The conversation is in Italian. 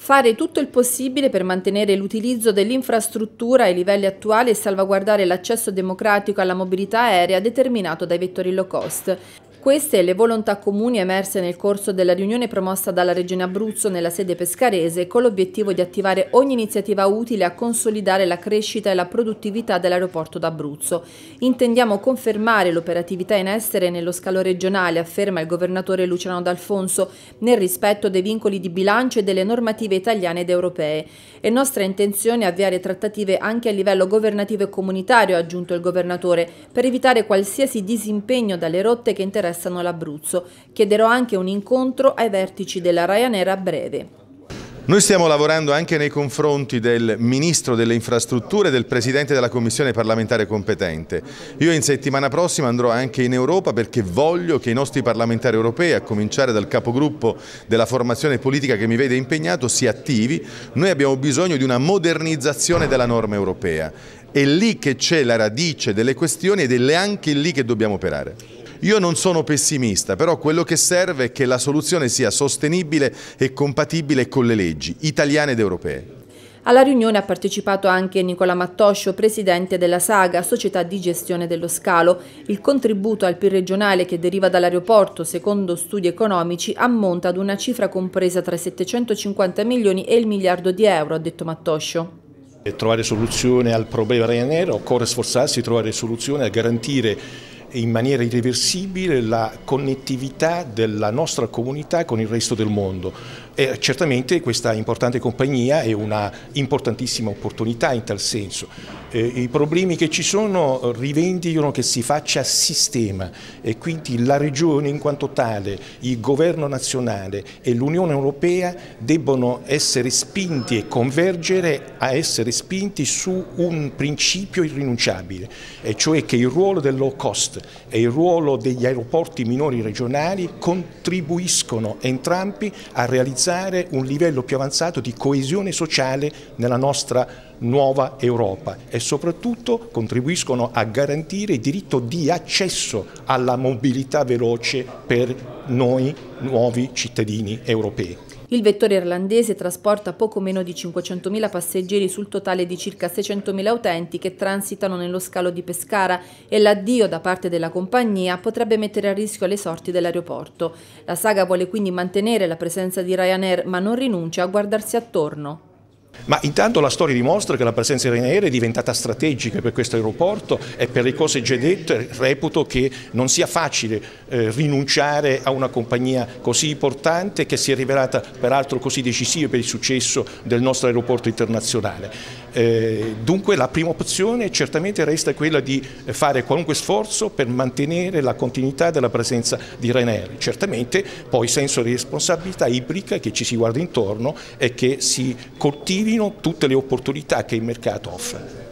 Fare tutto il possibile per mantenere l'utilizzo dell'infrastruttura ai livelli attuali e salvaguardare l'accesso democratico alla mobilità aerea determinato dai vettori low cost. Queste le volontà comuni emerse nel corso della riunione promossa dalla Regione Abruzzo nella sede pescarese con l'obiettivo di attivare ogni iniziativa utile a consolidare la crescita e la produttività dell'aeroporto d'Abruzzo. Intendiamo confermare l'operatività in estere nello scalo regionale, afferma il governatore Luciano D'Alfonso, nel rispetto dei vincoli di bilancio e delle normative italiane ed europee. È nostra intenzione avviare trattative anche a livello governativo e comunitario, ha aggiunto il governatore, per evitare qualsiasi disimpegno dalle rotte che interessano interessano l'Abruzzo. Chiederò anche un incontro ai vertici della Ryanair a breve. Noi stiamo lavorando anche nei confronti del Ministro delle Infrastrutture e del Presidente della Commissione parlamentare competente. Io in settimana prossima andrò anche in Europa perché voglio che i nostri parlamentari europei, a cominciare dal capogruppo della formazione politica che mi vede impegnato, si attivi. Noi abbiamo bisogno di una modernizzazione della norma europea. È lì che c'è la radice delle questioni ed è anche lì che dobbiamo operare. Io non sono pessimista, però quello che serve è che la soluzione sia sostenibile e compatibile con le leggi italiane ed europee. Alla riunione ha partecipato anche Nicola Mattoscio, presidente della Saga, società di gestione dello scalo. Il contributo al PIL regionale che deriva dall'aeroporto, secondo studi economici, ammonta ad una cifra compresa tra i 750 milioni e il miliardo di euro, ha detto Mattoscio. E trovare soluzione al problema Ryanair, occorre sforzarsi di trovare soluzione a garantire in maniera irreversibile la connettività della nostra comunità con il resto del mondo. E certamente questa importante compagnia è una importantissima opportunità in tal senso. Eh, I problemi che ci sono rivendicano che si faccia sistema e quindi la Regione in quanto tale, il Governo nazionale e l'Unione Europea debbono essere spinti e convergere a essere spinti su un principio irrinunciabile, e cioè che il ruolo del low cost e il ruolo degli aeroporti minori regionali contribuiscono entrambi a realizzare un livello più avanzato di coesione sociale nella nostra nuova Europa e soprattutto contribuiscono a garantire il diritto di accesso alla mobilità veloce per noi nuovi cittadini europei. Il vettore irlandese trasporta poco meno di 500.000 passeggeri sul totale di circa 600.000 utenti che transitano nello scalo di Pescara e l'addio da parte della compagnia potrebbe mettere a rischio le sorti dell'aeroporto. La saga vuole quindi mantenere la presenza di Ryanair ma non rinuncia a guardarsi attorno. Ma intanto la storia dimostra che la presenza di Ryanair è diventata strategica per questo aeroporto e per le cose già dette reputo che non sia facile eh, rinunciare a una compagnia così importante che si è rivelata peraltro così decisiva per il successo del nostro aeroporto internazionale. Eh, dunque la prima opzione certamente resta quella di fare qualunque sforzo per mantenere la continuità della presenza di Ryanair. Certamente poi senso di responsabilità ibrica che ci si guarda intorno e che si coltivi mirino tutte le opportunità che il mercato offre.